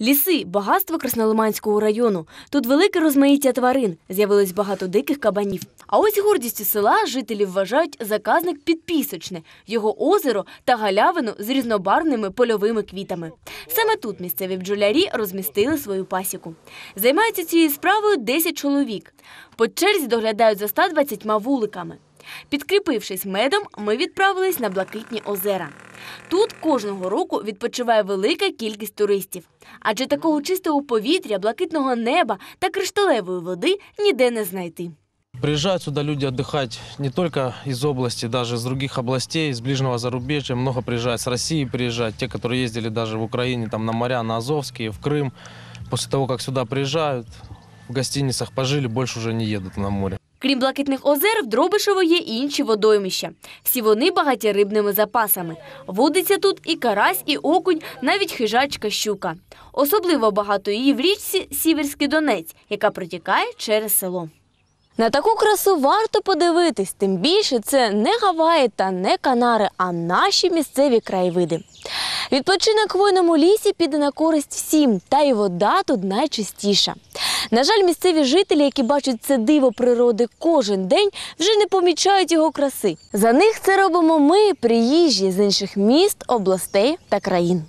Ліси багатство Краснолиманського району. Тут велике розмаїття тварин. З'явилось багато диких кабанів. А ось гордістю села жителі вважають заказник підпісочне, його озеро та галявину з різнобарвними польовими квітами. Саме тут місцеві бджолярі розмістили свою пасіку. Займаються цією справою 10 чоловік. По черзі доглядають за 120 вуликами. Підкріпившись медом, ми відправились на блакитні озера. Тут кожного року відпочиває велика кількість туристів, адже такого чистого повітря, блакитного неба та кришталевої води ніде не знайти. Приїжджають сюди люди отдыхать не только из области, даже из других областей, з ближнього зарубежья. Много приїжджають з Росії, приїжджають ті, які їздили навіть в Україні, там на моря, на Азовские, в Крим. Після того, як сюди приїжджають, в гостиницах пожили, більше вже не їдуть на море. Крім блакитних озер, в Дробишево є і інші водоймища. Всі вони багаті рибними запасами. Водиться тут і карась, і окунь, навіть хижачка щука. Особливо багато її в річці Сіверський Донець, яка протікає через село. На таку красу варто подивитись, тим більше це не Гаваї та не Канари, а наші місцеві краєвиди. Відпочинок в хвойному лісі піде на користь всім, та й вода тут найчистіша. На жаль, місцеві жителі, які бачать це диво природи кожен день, вже не помічають його краси. За них це робимо ми, приїжджі з інших міст, областей та країн.